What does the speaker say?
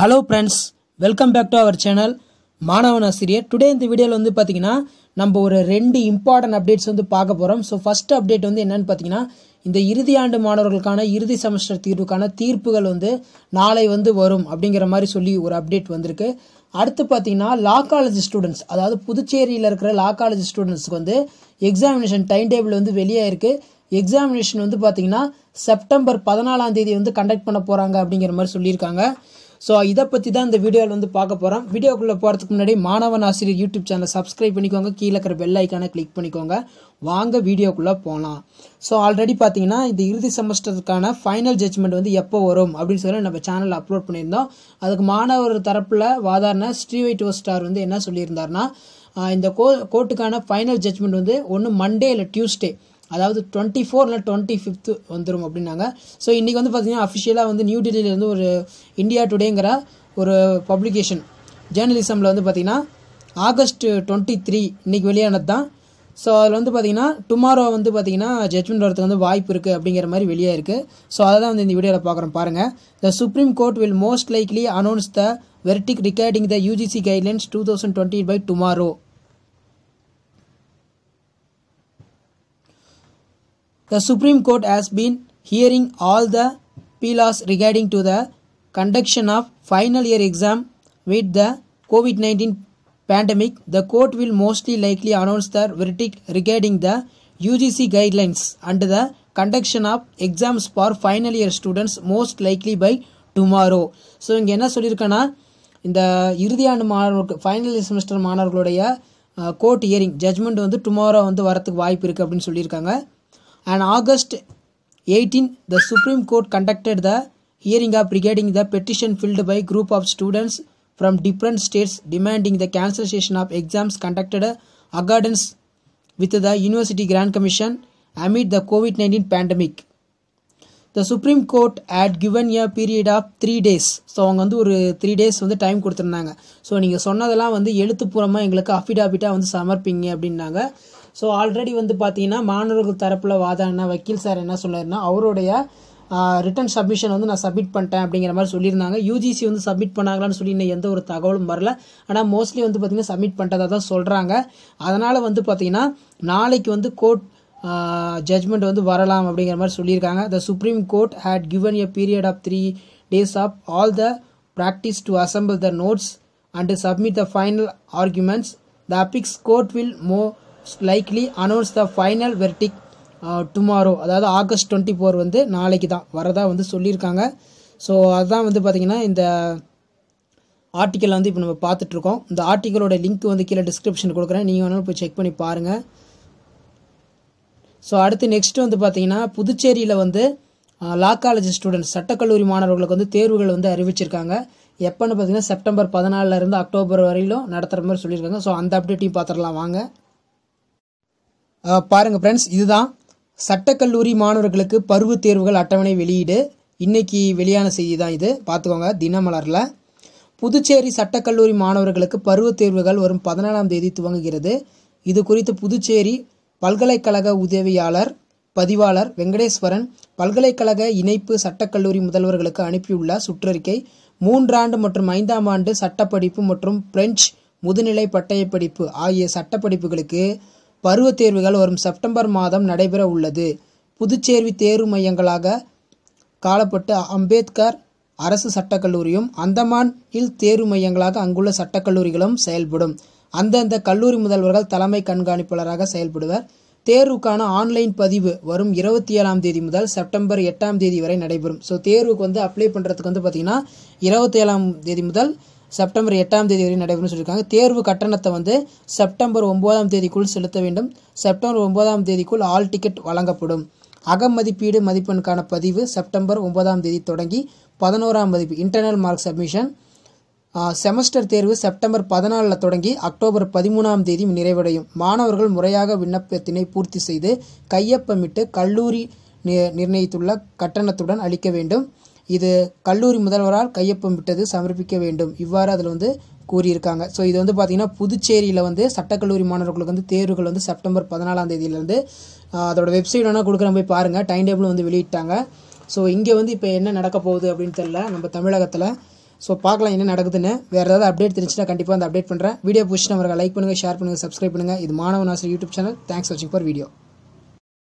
Hello friends welcome back to our channel Maanavan Aasiriyar today இந்த வீடியோவில் வந்து பார்த்தீங்கன்னா நம்ம ஒரு ரெண்டு இம்பார்ட்டன்ட் அப்டேட்ஸ் வந்து பார்க்க போகிறோம் ஸோ ஃபஸ்ட் அப்டேட் வந்து என்னென்னு பார்த்தீங்கன்னா இந்த இறுதி ஆண்டு மாணவர்களுக்கான இறுதி செமஸ்டர் தீர்வுக்கான தீர்ப்புகள் வந்து நாளை வந்து வரும் அப்படிங்கிற மாதிரி சொல்லி ஒரு அப்டேட் வந்திருக்கு அடுத்து பார்த்தீங்கன்னா லா காலேஜ் ஸ்டூடெண்ட்ஸ் அதாவது புதுச்சேரியில் இருக்கிற லா காலேஜ் ஸ்டூடெண்ட்ஸ்க்கு வந்து எக்ஸாமினேஷன் டைம் டேபிள் வந்து வெளியே இருக்குது எக்ஸாமினேஷன் வந்து பார்த்தீங்கன்னா செப்டம்பர் பதினாலாம் தேதி வந்து கண்டக்ட் பண்ண போகிறாங்க அப்படிங்கிற மாதிரி சொல்லியிருக்காங்க ஸோ இதை பற்றி தான் இந்த வீடியோவில் வந்து பார்க்க போகிறோம் வீடியோக்குள்ளே போகிறதுக்கு முன்னாடி மாணவன் ஆசிரியர் யூடியூப் சேனல் சப்ஸ்கிரைப் பண்ணிக்கோங்க கீழே இருக்கிற பெல் ஐக்கானை கிளிக் பண்ணிக்கோங்க வாங்க வீடியோக்குள்ளே போகலாம் ஸோ ஆல்ரெடி பார்த்தீங்கன்னா இந்த இறுதி செமஸ்டருக்கான ஃபைனல் ஜட்ஜ்மெண்ட் வந்து எப்போ வரும் அப்படின்னு சொல்லி நம்ம சேனலில் அப்லோட் பண்ணியிருந்தோம் அதுக்கு மாணவர் தரப்பில் வாதாரண ஸ்ரீவைட் ஸ்டார் வந்து என்ன சொல்லியிருந்தாருன்னா இந்த கோ கோர்ட்டுக்கான ஃபைனல் ஜட்மெண்ட் வந்து ஒன்று மண்டே இல்லை டியூஸ்டே அதாவது டுவெண்ட்டி ஃபோர் இல்லை டுவெண்ட்டி ஃபிஃப்த்து வந்துடும் அப்படின்னாங்க ஸோ இன்றைக்கி வந்து பார்த்திங்கன்னா அஃபிஷியலாக வந்து நியூ டெல்லியிலேருந்து ஒரு இந்தியா டுடேங்கிற ஒரு பப்ளிகேஷன் ஜேர்னலிசமில் வந்து பார்த்திங்கன்னா ஆகஸ்ட் டுவெண்ட்டி த்ரீ இன்றைக்கி வெளியானது தான் ஸோ அதில் வந்து பார்த்திங்கன்னா டுமாரோ வந்து பார்த்திங்கன்னா ஜட்மெண்ட் வரதுக்கு வந்து வாய்ப்பு இருக்குது அப்படிங்கிற மாதிரி வெளியே இருக்குது ஸோ அதை தான் வந்து இந்த வீடியோவில் பார்க்குறோம் பாருங்கள் the Supreme Court will most likely announce the verdict regarding the UGC guidelines two thousand twenty by tomorrow The Supreme Court has been hearing all the PLAs regarding to the conduction of final year exam with the COVID-19 pandemic. The court will most likely announce the verdict regarding the UGC guidelines and the conduction of exams for final year students most likely by tomorrow so இங்கே என்ன சொல்லியிருக்கேன்னா இந்த இறுதியாண்டு மாணவர்கள் final year semester மாணவர்களுடைய court hearing judgment வந்து tomorrow வந்து வரத்துக்கு வாய்ப்பு இருக்குது அப்படின்னு சொல்லியிருக்காங்க On August 18, the Supreme Court conducted the hearing of regarding the petition filed by group of students from different states demanding the cancellation of exams conducted accordance with the University Grand Commission amid the COVID-19 pandemic. The Supreme Court had given a period of three days so அவங்க வந்து ஒரு three days வந்து time கொடுத்துருந்தாங்க so நீங்கள் சொன்னதெல்லாம் வந்து எழுத்துப்பூர்வமாக எங்களுக்கு அஃபிடாவிட்டாக வந்து சமர்ப்பிங்க அப்படின்னாங்க ஸோ ஆல்ரெடி வந்து பார்த்தீங்கன்னா மாணவர்கள் தரப்பில் என்ன வக்கீல் சார் என்ன சொன்னார்னா அவருடைய ரிட்டன் சப்மிஷன் வந்து நான் சப்மிட் பண்ணிட்டேன் அப்படிங்கிற மாதிரி சொல்லியிருந்தாங்க யூஜிசி வந்து சப்மிட் பண்ணாங்களான்னு சொல்லி இன்னும் எந்த ஒரு தகவலும் வரல ஆனால் மோஸ்ட்லி வந்து பார்த்திங்கன்னா சப்மிட் பண்ணிட்டதாக தான் சொல்கிறாங்க அதனால் வந்து பார்த்திங்கன்னா நாளைக்கு வந்து கோர்ட் ஜட்மெண்ட் வந்து வரலாம் அப்படிங்கிற மாதிரி சொல்லியிருக்காங்க the Supreme Court had given a period of three days of all the practice to assemble the notes and submit the final arguments the apex court will மோ likely announce the final verdict tomorrow அதாவது August twenty four வந்து நாளைக்கு தான் வரதா வந்து சொல்லியிருக்காங்க so அதுதான் வந்து பார்த்திங்கன்னா இந்த ஆர்டிக்கல் வந்து இப்போ நம்ம பார்த்துட்ருக்கோம் இந்த ஆர்டிக்கலோட லிங்க் வந்து கீழே டிஸ்கிரிப்ஷன் கொடுக்குறேன் நீங்கள் வேணாலும் போய் செக் பண்ணி பாருங்கள் ஸோ அடுத்து நெக்ஸ்ட்டு வந்து பார்த்திங்கன்னா புதுச்சேரியில் வந்து லா காலேஜ் ஸ்டூடெண்ட்ஸ் சட்டக்கல்லூரி மாணவர்களுக்கு வந்து தேர்வுகள் வந்து அறிவிச்சிருக்காங்க எப்போன்னு பார்த்தீங்கன்னா செப்டம்பர் பதினாலிருந்து அக்டோபர் வரையிலும் நடத்துகிற மாதிரி சொல்லியிருக்காங்க ஸோ அந்த அப்டேட்டையும் பார்த்துடலாம் வாங்க பாருங்கள் ஃப்ரெண்ட்ஸ் இதுதான் சட்டக்கல்லூரி மாணவர்களுக்கு பருவ தேர்வுகள் அட்டவணை வெளியீடு இன்றைக்கி வெளியான செய்தி தான் இது பார்த்துக்கோங்க தினமலரில் புதுச்சேரி சட்டக்கல்லூரி மாணவர்களுக்கு பருவத் தேர்வுகள் வரும் பதினேழாம் தேதி துவங்குகிறது இது குறித்து புதுச்சேரி பல்கலைக்கழக உதவியாளர் பதிவாளர் வெங்கடேஸ்வரன் பல்கலைக்கழக இணைப்பு சட்டக்கல்லூரி முதல்வர்களுக்கு அனுப்பியுள்ள சுற்றறிக்கை மூன்றாண்டு மற்றும் ஐந்தாம் ஆண்டு சட்டப்படிப்பு மற்றும் பிரெஞ்சு முதுநிலை பட்டயப்படிப்பு ஆகிய சட்டப்படிப்புகளுக்கு பருவத் தேர்வுகள் வரும் செப்டம்பர் மாதம் நடைபெற உள்ளது புதுச்சேர்வி தேர்வு மையங்களாக காலப்பட்டு அம்பேத்கர் அரசு சட்டக்கல்லூரியும் அந்தமானில் தேர்வு மையங்களாக அங்குள்ள சட்டக்கல்லூரிகளும் செயல்படும் அந்தந்த கல்லூரி முதல்வர்கள் தலைமை கண்காணிப்பாளராக செயல்படுவர் தேர்வுக்கான ஆன்லைன் பதிவு வரும் இருபத்தி ஏழாம் தேதி முதல் செப்டம்பர் எட்டாம் தேதி வரை நடைபெறும் ஸோ தேர்வுக்கு வந்து அப்ளை பண்ணுறதுக்கு வந்து பார்த்திங்கன்னா இருபத்தி ஏழாம் தேதி முதல் செப்டம்பர் எட்டாம் தேதி வரை நடைபெறும் சொல்லியிருக்காங்க தேர்வு கட்டணத்தை வந்து செப்டம்பர் ஒன்பதாம் தேதிக்குள் செலுத்த வேண்டும் செப்டம்பர் ஒன்பதாம் தேதிக்குள் ஆல் டிக்கெட் வழங்கப்படும் அகமதிப்பீடு மதிப்பெண்கான பதிவு செப்டம்பர் ஒன்பதாம் தேதி தொடங்கி பதினோராம் மதிப்பு இன்டர்னல் மார்க் சப்மிஷன் செமஸ்டர் தேர்வு செப்டம்பர் பதினாலில் தொடங்கி அக்டோபர் பதிமூணாம் தேதி நிறைவடையும் மாணவர்கள் முறையாக விண்ணப்பத்தினை பூர்த்தி செய்து கையொப்பமிட்டு கல்லூரி நிர்ணயித்துள்ள கட்டணத்துடன் அளிக்க வேண்டும் இது கல்லூரி முதல்வரால் கையொப்பம் விட்டது சமர்ப்பிக்க வேண்டும் இவ்வாறு அதில் வந்து கூறியிருக்காங்க ஸோ இது வந்து பார்த்திங்கன்னா புதுச்சேரியில் வந்து சட்டக்கல்லூரி மாணவர்களுக்கு வந்து தேர்வுகள் வந்து செப்டம்பர் பதினாலாம் தேதியிலேருந்து அதோட வெப்சைட் வேணால் கொடுக்குற போய் பாருங்கள் டைம் டேபிள் வந்து வெளியிட்டாங்க ஸோ இங்கே வந்து இப்போ என்ன நடக்க போகுது அப்படின்னு தெரியல நம்ம தமிழகத்தில் ஸோ பார்க்கலாம் என்ன நடக்குதுன்னு வேறு ஏதாவது அப்டேட் தெரிஞ்சுன்னா கண்டிப்பாக அந்த அப்டேட் பண்ணுறேன் வீடியோ பிடிச்சிட்டு அவர்கள் லைக் பண்ணுங்கள் ஷேர் பண்ணுங்கள் சப்ஸ்கிரைப் பண்ணுங்கள் இது Maanavan Aasiriyar YouTube channel thanks வாட்சிங் ஃபார் வீடியோ